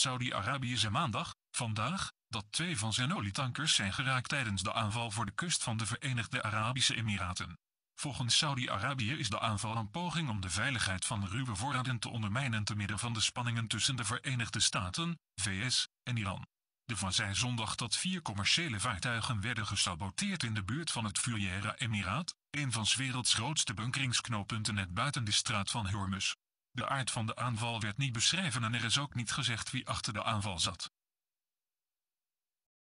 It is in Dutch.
Saudi-Arabië zei maandag, vandaag, dat twee van zijn olietankers zijn geraakt tijdens de aanval voor de kust van de Verenigde Arabische Emiraten. Volgens Saudi-Arabië is de aanval een poging om de veiligheid van ruwe voorraden te ondermijnen te midden van de spanningen tussen de Verenigde Staten, VS en Iran. De van zei zondag dat vier commerciële vaartuigen werden gesaboteerd in de buurt van het fujairah Emiraat, een van 's werelds grootste bunkeringsknooppunten net buiten de straat van Hormuz. De aard van de aanval werd niet beschreven en er is ook niet gezegd wie achter de aanval zat.